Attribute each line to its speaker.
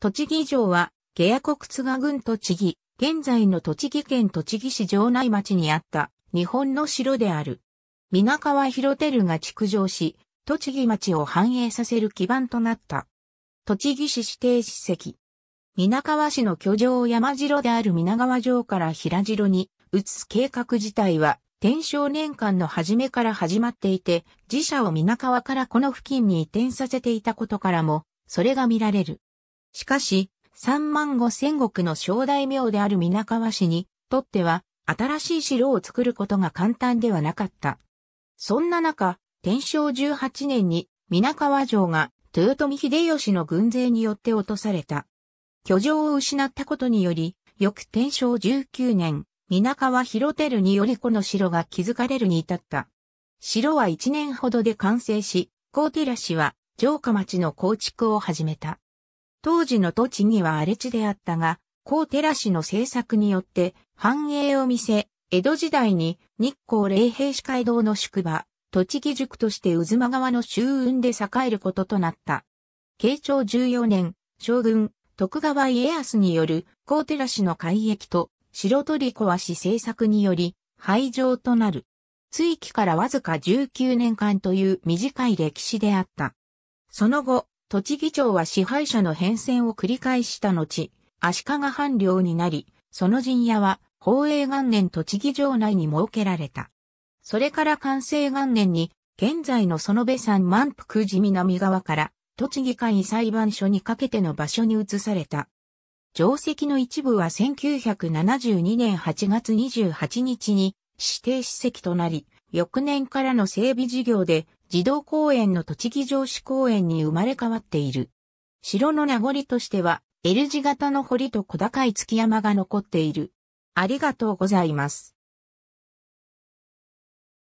Speaker 1: 栃木城は、下野国津賀郡栃木、現在の栃木県栃木市城内町にあった日本の城である。皆川広照が築城し、栃木町を繁栄させる基盤となった。栃木市指定史跡。皆川市の居城山城である皆川城から平城に移す計画自体は、天正年間の初めから始まっていて、自社を皆川からこの付近に移転させていたことからも、それが見られる。しかし、三万五千石の小大名である皆川氏にとっては、新しい城を作ることが簡単ではなかった。そんな中、天正十八年に皆川城が豊臣秀吉の軍勢によって落とされた。居城を失ったことにより、翌天正十九年、皆川広照によりこの城が築かれるに至った。城は一年ほどで完成し、高寺氏は城下町の構築を始めた。当時の土地には荒れ地であったが、高寺市の政策によって繁栄を見せ、江戸時代に日光霊平市街道の宿場、栃木塾として渦間川の周運で栄えることとなった。慶長14年、将軍、徳川家康による高寺市の改役と白鳥小足政策により廃城となる。追記からわずか19年間という短い歴史であった。その後、栃木町は支配者の変遷を繰り返した後、足利藩領になり、その陣屋は、宝永元年栃木城内に設けられた。それから完成元年に、現在の園部山満腹寺南側から、栃木会裁判所にかけての場所に移された。定石の一部は1972年8月28日に指定史跡となり、翌年からの整備事業で児童公園の栃木城址公園に生まれ変わっている。城の名残としては L 字型の堀と小高い築山が残っている。ありがとうございます。